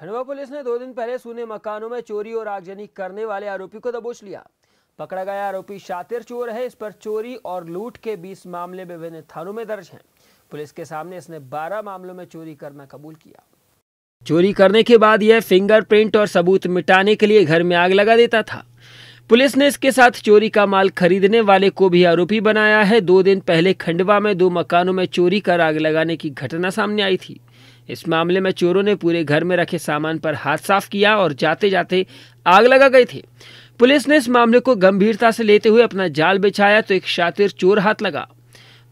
Khandwa police ने दो दिन पहले सुने मकानों में चोरी और आगजनी करने वाले आरोपी को दबोच लिया पकड़ा गया आरोपी शातिर चोर है इस पर चोरी और लूट के 20 मामले विभिन्न थानों में दर्ज हैं पुलिस के सामने इसने 12 मामलों में चोरी करना कबूल किया चोरी करने के बाद यह फिंगरप्रिंट और सबूत मिटाने के लिए घर में आग लगा देता था पुलिस ने इसके साथ चोरी का माल खरीदने वाले को भी आरोपी बनाया है दो दिन पहले खंडवा में दो मकानों में चोरी कर आग लगाने की घटना सामने आई थी इस मामले में चोरों ने पूरे घर में रखे सामान पर हाथ साफ किया और जाते जाते आग लगा गए थे पुलिस ने इस मामले को गंभीरता से लेते हुए अपना जाल बिछाया तो एक शातिर चोर हाथ लगा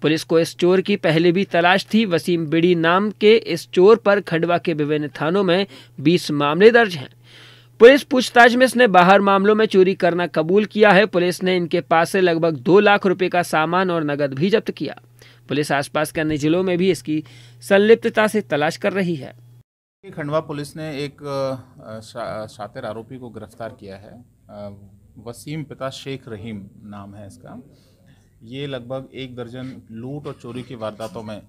पुलिस को इस चोर की पहले भी तलाश थी वसीम बिड़ी नाम के इस चोर पर खंडवा के विभिन्न थानों में 20 मामले दर्ज हैं पुलिस पूछताछ में इसने बाहर मामलों में चोरी करना कबूल किया है पुलिस ने इनके पास से लगभग दो लाख रुपए का सामान और नगद भी जब्त किया पुलिस आसपास के अन्य जिलों में भी इसकी संलिप्तता से तलाश कर रही है खंडवा पुलिस ने एक शा, शातिर आरोपी को गिरफ्तार किया है वसीम पिता शेख रहीम नाम है इसका ये लगभग एक दर्जन लूट और चोरी की वारदातों में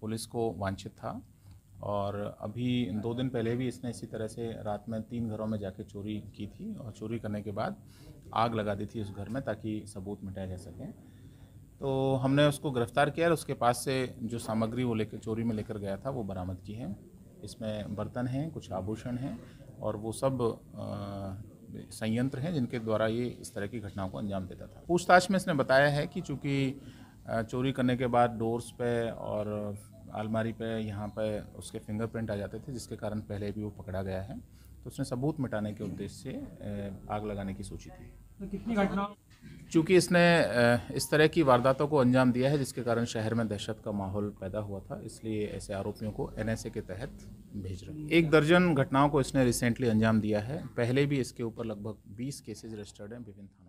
पुलिस को वांछित था और अभी दो दिन पहले भी इसने इसी तरह से रात में तीन घरों में जाके चोरी की थी और चोरी करने के बाद आग लगा दी थी उस घर में ताकि सबूत मिटाए जा सकें तो हमने उसको गिरफ्तार किया और उसके पास से जो सामग्री वो लेकर चोरी में लेकर गया था वो बरामद की है इसमें बर्तन हैं कुछ आभूषण हैं और वो सब संयंत्र हैं जिनके द्वारा ये इस तरह की घटनाओं को अंजाम देता था पूछताछ में इसने बताया है कि चूँकि चोरी करने के बाद डोर्स पे और अलमारी पे यहाँ पे उसके फिंगरप्रिंट आ जाते थे जिसके कारण पहले भी वो पकड़ा गया है तो उसने सबूत मिटाने के उद्देश्य से आग लगाने की सोची थी तो कितनी घटना चूँकि इसने इस तरह की वारदातों को अंजाम दिया है जिसके कारण शहर में दहशत का माहौल पैदा हुआ था इसलिए ऐसे आरोपियों को एन के तहत भेज रहे हैं एक दर्जन घटनाओं को इसने रिसेंटली अंजाम दिया है पहले भी इसके ऊपर लगभग बीस केसेज रजिस्टर्ड हैं विभिन्न